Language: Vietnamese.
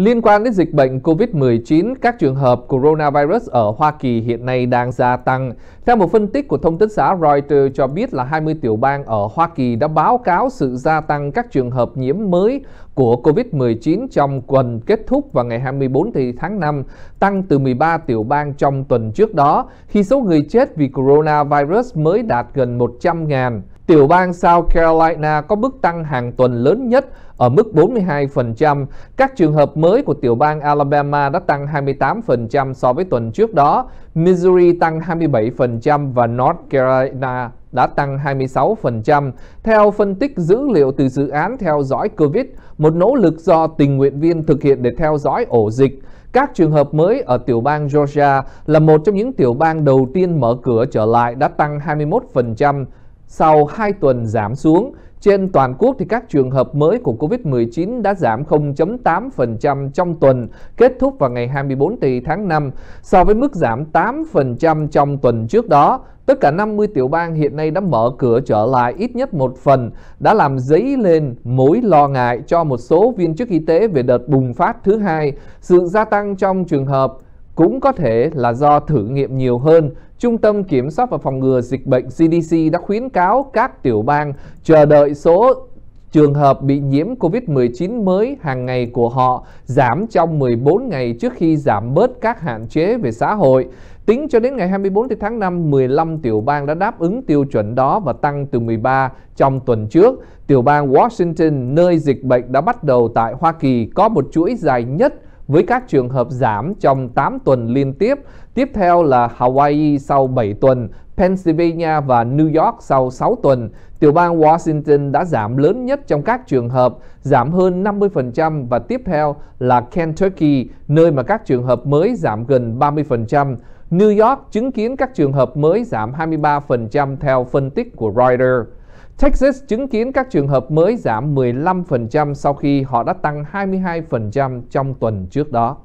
Liên quan đến dịch bệnh COVID-19, các trường hợp coronavirus ở Hoa Kỳ hiện nay đang gia tăng. Theo một phân tích của thông tấn xã Reuters cho biết là 20 tiểu bang ở Hoa Kỳ đã báo cáo sự gia tăng các trường hợp nhiễm mới của COVID-19 trong tuần kết thúc vào ngày 24 tháng 5, tăng từ 13 tiểu bang trong tuần trước đó, khi số người chết vì coronavirus mới đạt gần 100.000 tiểu bang South Carolina có mức tăng hàng tuần lớn nhất ở mức 42%. Các trường hợp mới của tiểu bang Alabama đã tăng 28% so với tuần trước đó, Missouri tăng 27% và North Carolina đã tăng 26%. Theo phân tích dữ liệu từ dự án theo dõi COVID, một nỗ lực do tình nguyện viên thực hiện để theo dõi ổ dịch, các trường hợp mới ở tiểu bang Georgia là một trong những tiểu bang đầu tiên mở cửa trở lại đã tăng 21%. Sau 2 tuần giảm xuống, trên toàn quốc thì các trường hợp mới của Covid-19 đã giảm 0.8% trong tuần, kết thúc vào ngày 24 tỷ tháng 5 so với mức giảm 8% trong tuần trước đó. Tất cả 50 tiểu bang hiện nay đã mở cửa trở lại ít nhất một phần, đã làm dấy lên mối lo ngại cho một số viên chức y tế về đợt bùng phát thứ hai, sự gia tăng trong trường hợp cũng có thể là do thử nghiệm nhiều hơn. Trung tâm Kiểm soát và Phòng ngừa Dịch bệnh CDC đã khuyến cáo các tiểu bang chờ đợi số trường hợp bị nhiễm COVID-19 mới hàng ngày của họ giảm trong 14 ngày trước khi giảm bớt các hạn chế về xã hội. Tính cho đến ngày 24 tháng 5, 15 tiểu bang đã đáp ứng tiêu chuẩn đó và tăng từ 13 trong tuần trước. Tiểu bang Washington, nơi dịch bệnh đã bắt đầu tại Hoa Kỳ, có một chuỗi dài nhất – với các trường hợp giảm trong 8 tuần liên tiếp. Tiếp theo là Hawaii sau 7 tuần, Pennsylvania và New York sau 6 tuần. Tiểu bang Washington đã giảm lớn nhất trong các trường hợp, giảm hơn 50% và tiếp theo là Kentucky, nơi mà các trường hợp mới giảm gần 30%. New York chứng kiến các trường hợp mới giảm 23% theo phân tích của Reuters. Texas chứng kiến các trường hợp mới giảm 15% sau khi họ đã tăng 22% trong tuần trước đó.